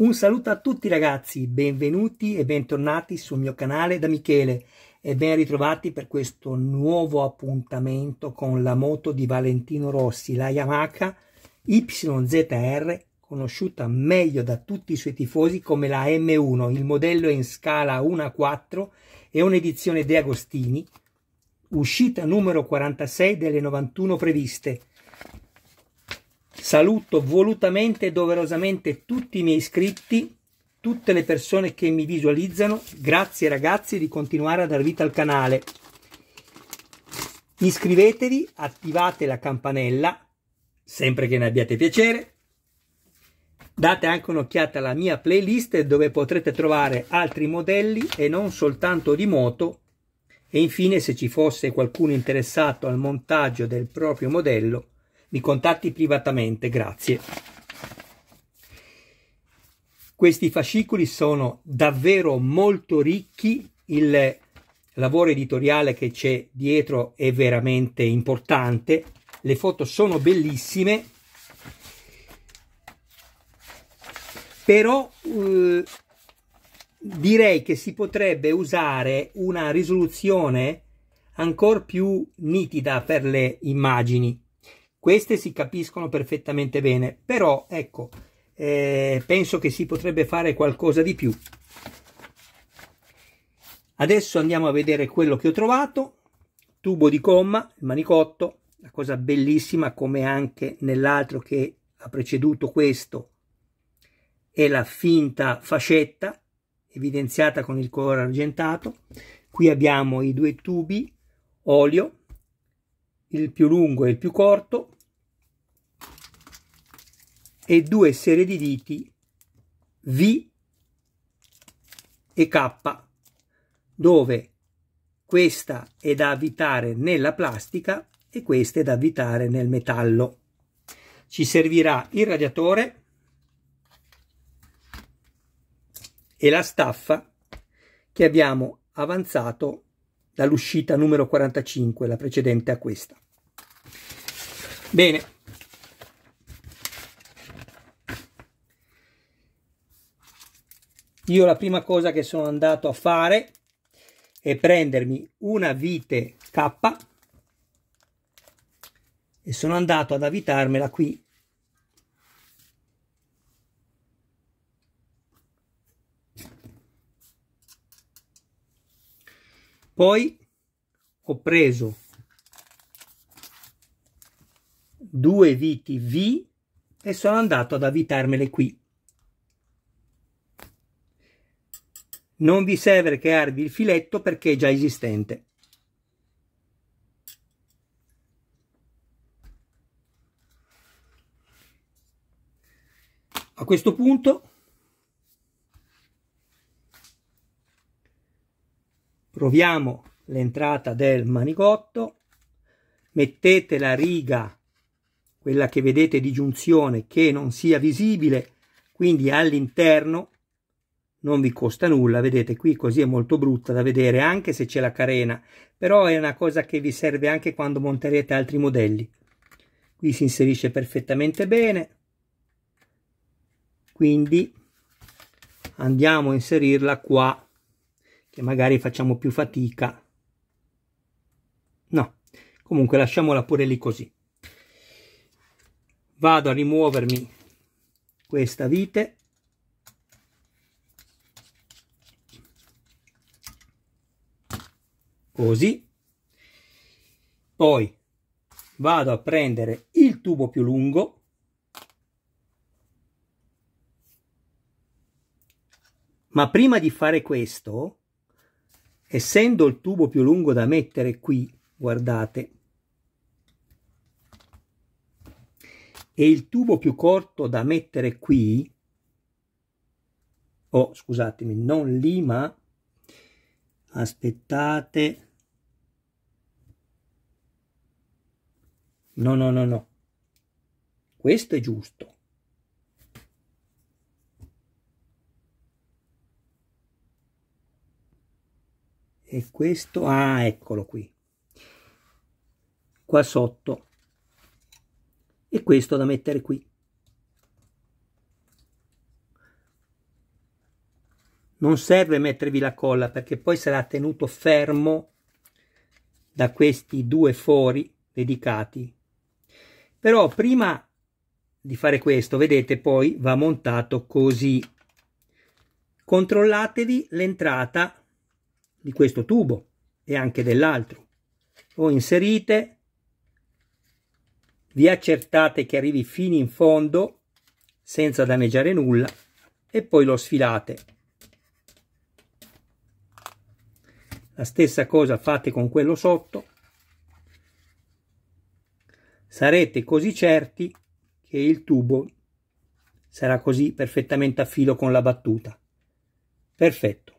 Un saluto a tutti ragazzi, benvenuti e bentornati sul mio canale da Michele e ben ritrovati per questo nuovo appuntamento con la moto di Valentino Rossi, la Yamaha YZR, conosciuta meglio da tutti i suoi tifosi come la M1. Il modello è in scala 1 a 4 e un'edizione De Agostini, uscita numero 46 delle 91 previste. Saluto volutamente e doverosamente tutti i miei iscritti, tutte le persone che mi visualizzano. Grazie ragazzi di continuare a dar vita al canale. Iscrivetevi, attivate la campanella, sempre che ne abbiate piacere. Date anche un'occhiata alla mia playlist dove potrete trovare altri modelli e non soltanto di moto. E infine se ci fosse qualcuno interessato al montaggio del proprio modello, mi contatti privatamente, grazie. Questi fascicoli sono davvero molto ricchi, il lavoro editoriale che c'è dietro è veramente importante, le foto sono bellissime, però eh, direi che si potrebbe usare una risoluzione ancora più nitida per le immagini queste si capiscono perfettamente bene, però ecco, eh, penso che si potrebbe fare qualcosa di più. Adesso andiamo a vedere quello che ho trovato. Tubo di gomma, il manicotto, la cosa bellissima come anche nell'altro che ha preceduto questo, è la finta fascetta evidenziata con il colore argentato. Qui abbiamo i due tubi olio, il più lungo e il più corto, e due serie di diti V e K, dove questa è da avvitare nella plastica e questa è da avvitare nel metallo. Ci servirà il radiatore e la staffa che abbiamo avanzato dall'uscita numero 45, la precedente a questa. Bene, io la prima cosa che sono andato a fare è prendermi una vite K e sono andato ad avvitarmela qui poi ho preso due viti V e sono andato ad avvitarmele qui Non vi serve crearvi il filetto perché è già esistente. A questo punto proviamo l'entrata del manicotto, mettete la riga, quella che vedete di giunzione, che non sia visibile, quindi all'interno non vi costa nulla, vedete qui così è molto brutta da vedere anche se c'è la carena, però è una cosa che vi serve anche quando monterete altri modelli. Qui si inserisce perfettamente bene, quindi andiamo a inserirla qua, che magari facciamo più fatica. No, comunque lasciamola pure lì così. Vado a rimuovermi questa vite così poi vado a prendere il tubo più lungo ma prima di fare questo essendo il tubo più lungo da mettere qui guardate e il tubo più corto da mettere qui oh scusatemi non lì ma aspettate No, no, no, no. Questo è giusto. E questo, ah, eccolo qui. Qua sotto. E questo da mettere qui. non serve mettervi la colla perché poi sarà tenuto fermo da questi due fori dedicati però prima di fare questo, vedete, poi va montato così. Controllatevi l'entrata di questo tubo e anche dell'altro. O inserite, vi accertate che arrivi fino in fondo senza danneggiare nulla e poi lo sfilate. La stessa cosa fate con quello sotto sarete così certi che il tubo sarà così perfettamente a filo con la battuta. Perfetto.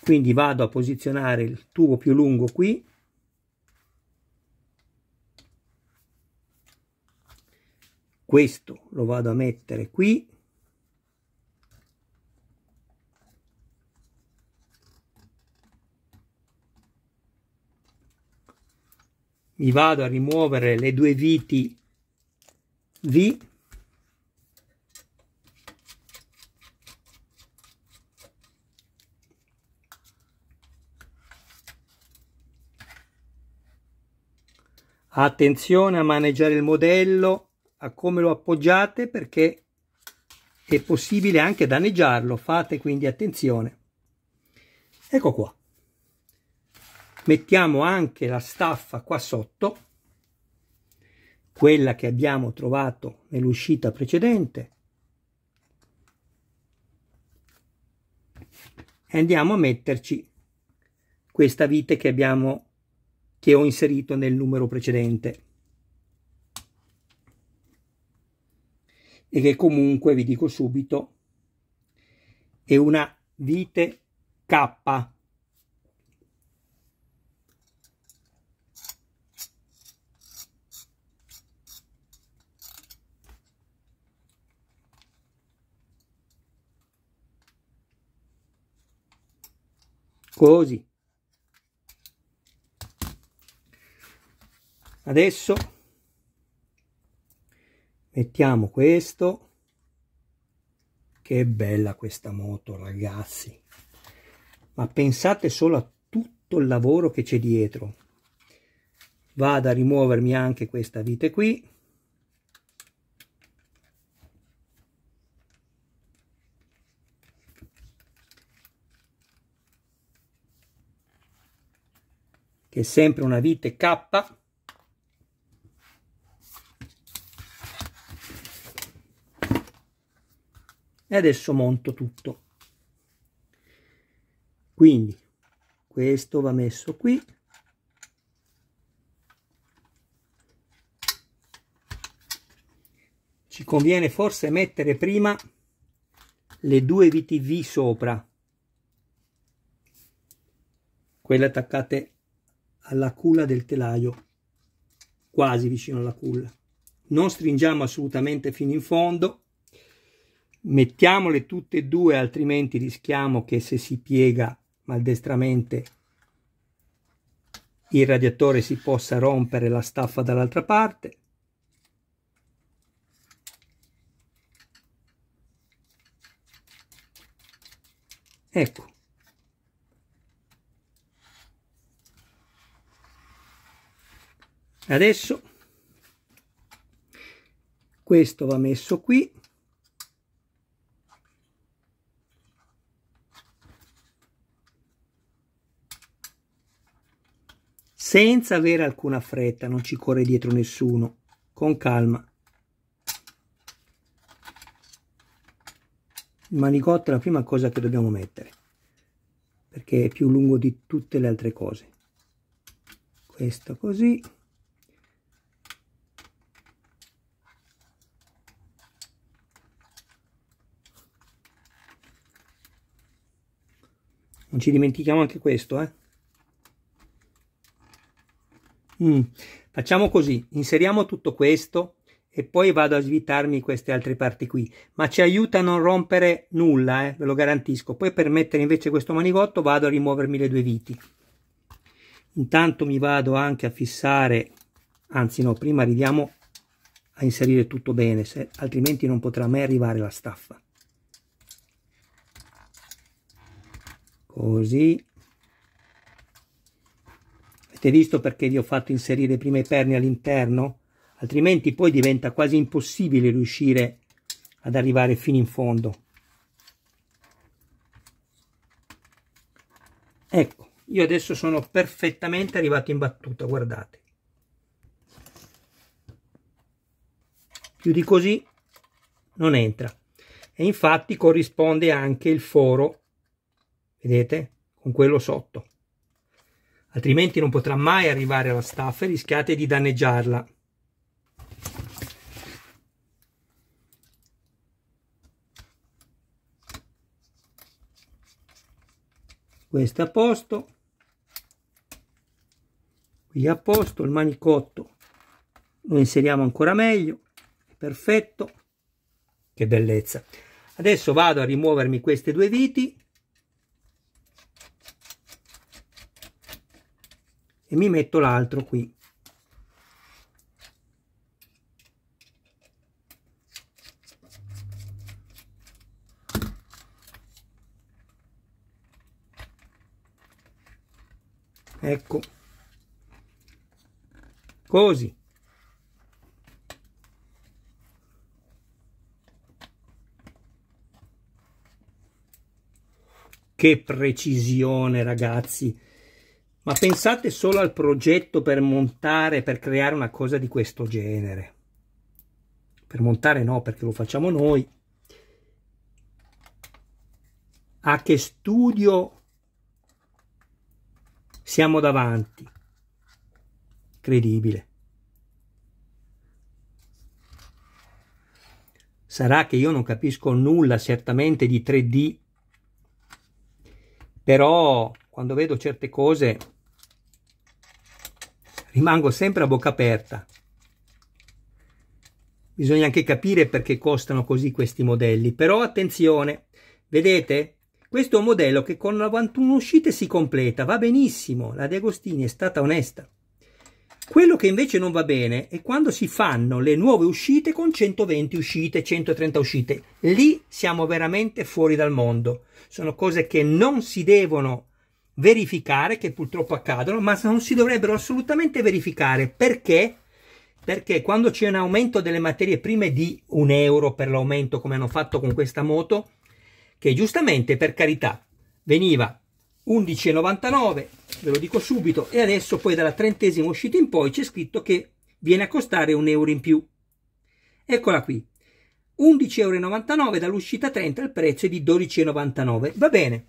Quindi vado a posizionare il tubo più lungo qui. Questo lo vado a mettere qui. mi vado a rimuovere le due viti V attenzione a maneggiare il modello a come lo appoggiate perché è possibile anche danneggiarlo fate quindi attenzione ecco qua mettiamo anche la staffa qua sotto quella che abbiamo trovato nell'uscita precedente e andiamo a metterci questa vite che abbiamo che ho inserito nel numero precedente e che comunque vi dico subito è una vite K così adesso mettiamo questo che bella questa moto ragazzi ma pensate solo a tutto il lavoro che c'è dietro vado a rimuovermi anche questa vite qui che è sempre una vite K e adesso monto tutto quindi questo va messo qui ci conviene forse mettere prima le due VTV sopra quelle attaccate alla culla del telaio, quasi vicino alla culla. Non stringiamo assolutamente fino in fondo, mettiamole tutte e due, altrimenti rischiamo che se si piega maldestramente il radiatore si possa rompere la staffa dall'altra parte. Ecco, adesso questo va messo qui senza avere alcuna fretta, non ci corre dietro nessuno, con calma. Il manicotto è la prima cosa che dobbiamo mettere, perché è più lungo di tutte le altre cose. Questo così. non ci dimentichiamo anche questo eh? mm. facciamo così inseriamo tutto questo e poi vado a svitarmi queste altre parti qui ma ci aiuta a non rompere nulla eh? ve lo garantisco poi per mettere invece questo manigotto vado a rimuovermi le due viti intanto mi vado anche a fissare anzi no prima arriviamo a inserire tutto bene se, altrimenti non potrà mai arrivare la staffa così avete visto perché vi ho fatto inserire prima i perni all'interno altrimenti poi diventa quasi impossibile riuscire ad arrivare fino in fondo ecco io adesso sono perfettamente arrivato in battuta guardate più di così non entra e infatti corrisponde anche il foro vedete, con quello sotto. Altrimenti non potrà mai arrivare alla staffa e rischiate di danneggiarla. Questo è a posto, qui è a posto, il manicotto lo inseriamo ancora meglio, perfetto, che bellezza. Adesso vado a rimuovermi queste due viti e mi metto l'altro qui ecco così che precisione ragazzi ma pensate solo al progetto per montare, per creare una cosa di questo genere. Per montare no, perché lo facciamo noi. A che studio siamo davanti? Credibile. Sarà che io non capisco nulla certamente di 3D, però quando vedo certe cose rimango sempre a bocca aperta. Bisogna anche capire perché costano così questi modelli, però attenzione, vedete? Questo è un modello che con 91 uscite si completa, va benissimo, la De Agostini è stata onesta. Quello che invece non va bene è quando si fanno le nuove uscite con 120 uscite, 130 uscite. Lì siamo veramente fuori dal mondo. Sono cose che non si devono verificare, che purtroppo accadono, ma non si dovrebbero assolutamente verificare perché perché quando c'è un aumento delle materie prime di un euro per l'aumento come hanno fatto con questa moto che giustamente per carità veniva 11,99 ve lo dico subito e adesso poi dalla trentesima uscita in poi c'è scritto che viene a costare un euro in più eccola qui 11,99 euro dall'uscita 30 il prezzo è di 12,99 va bene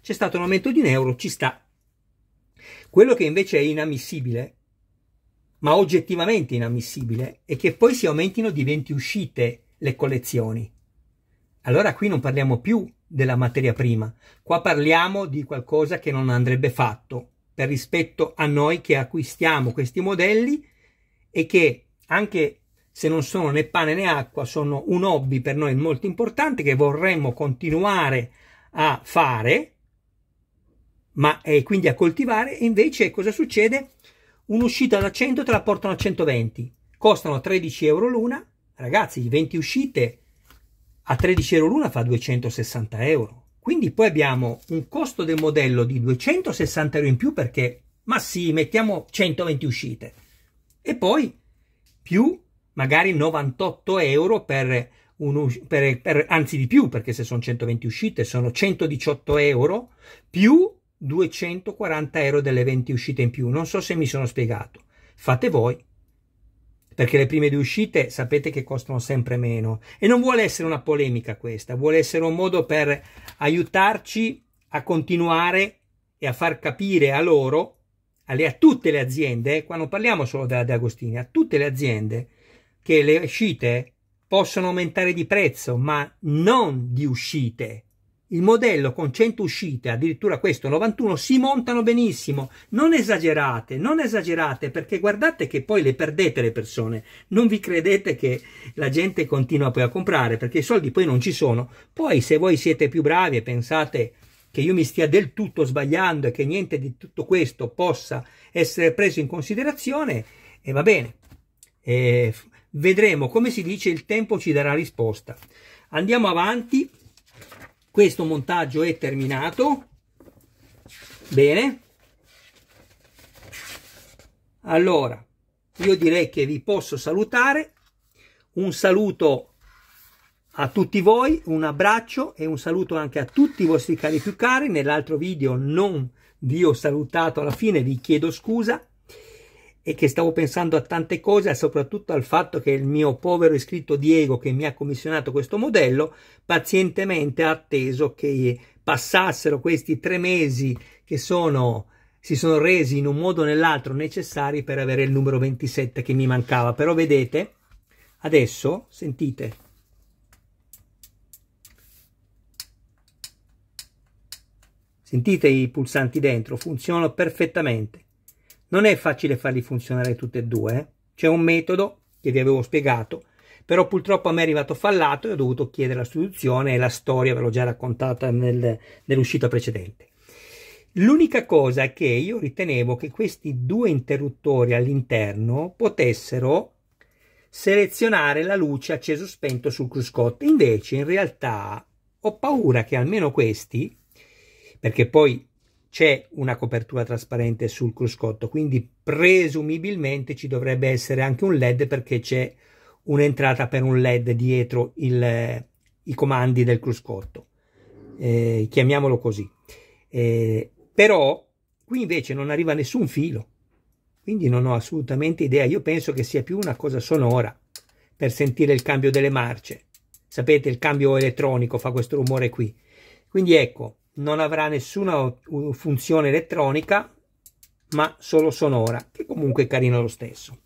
c'è stato un aumento di un euro, ci sta. Quello che invece è inammissibile, ma oggettivamente inammissibile, è che poi si aumentino di 20 uscite le collezioni. Allora qui non parliamo più della materia prima, qua parliamo di qualcosa che non andrebbe fatto per rispetto a noi che acquistiamo questi modelli e che anche se non sono né pane né acqua, sono un hobby per noi molto importante che vorremmo continuare a fare, ma è quindi a coltivare, e invece cosa succede? Un'uscita da 100 te la portano a 120, costano 13 euro l'una, ragazzi 20 uscite a 13 euro l'una fa 260 euro, quindi poi abbiamo un costo del modello di 260 euro in più perché, ma sì, mettiamo 120 uscite, e poi più magari 98 euro per uno, per, per, anzi di più, perché se sono 120 uscite sono 118 euro più 240 euro delle 20 uscite in più. Non so se mi sono spiegato. Fate voi. Perché le prime due uscite sapete che costano sempre meno. E non vuole essere una polemica questa, vuole essere un modo per aiutarci a continuare e a far capire a loro, alle, a tutte le aziende, qua non parliamo solo della De Agostini, a tutte le aziende, che le uscite possono aumentare di prezzo, ma non di uscite. Il modello con 100 uscite, addirittura questo 91, si montano benissimo. Non esagerate, non esagerate, perché guardate che poi le perdete le persone. Non vi credete che la gente continua poi a comprare, perché i soldi poi non ci sono. Poi se voi siete più bravi e pensate che io mi stia del tutto sbagliando e che niente di tutto questo possa essere preso in considerazione, e eh, va bene. Eh, Vedremo, come si dice, il tempo ci darà risposta. Andiamo avanti. Questo montaggio è terminato. Bene. Allora, io direi che vi posso salutare. Un saluto a tutti voi, un abbraccio e un saluto anche a tutti i vostri cari più cari. Nell'altro video non vi ho salutato alla fine, vi chiedo scusa e che stavo pensando a tante cose soprattutto al fatto che il mio povero iscritto Diego che mi ha commissionato questo modello pazientemente ha atteso che passassero questi tre mesi che sono si sono resi in un modo o nell'altro necessari per avere il numero 27 che mi mancava però vedete adesso sentite sentite i pulsanti dentro funzionano perfettamente non è facile farli funzionare tutti e due, eh. c'è un metodo che vi avevo spiegato, però purtroppo a me è arrivato fallato e ho dovuto chiedere la soluzione e la storia ve l'ho già raccontata nel, nell'uscita precedente. L'unica cosa è che io ritenevo che questi due interruttori all'interno potessero selezionare la luce acceso spento sul cruscotto, invece in realtà ho paura che almeno questi, perché poi c'è una copertura trasparente sul cruscotto, quindi presumibilmente ci dovrebbe essere anche un LED perché c'è un'entrata per un LED dietro il, i comandi del cruscotto, eh, chiamiamolo così. Eh, però qui invece non arriva nessun filo, quindi non ho assolutamente idea, io penso che sia più una cosa sonora per sentire il cambio delle marce. Sapete, il cambio elettronico fa questo rumore qui. Quindi ecco, non avrà nessuna funzione elettronica ma solo sonora che comunque è carino lo stesso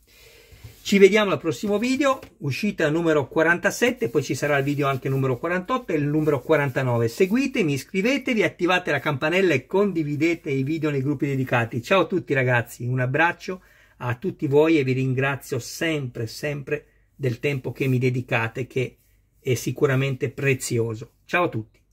ci vediamo al prossimo video uscita numero 47 poi ci sarà il video anche numero 48 e il numero 49 seguitemi iscrivetevi attivate la campanella e condividete i video nei gruppi dedicati ciao a tutti ragazzi un abbraccio a tutti voi e vi ringrazio sempre sempre del tempo che mi dedicate che è sicuramente prezioso ciao a tutti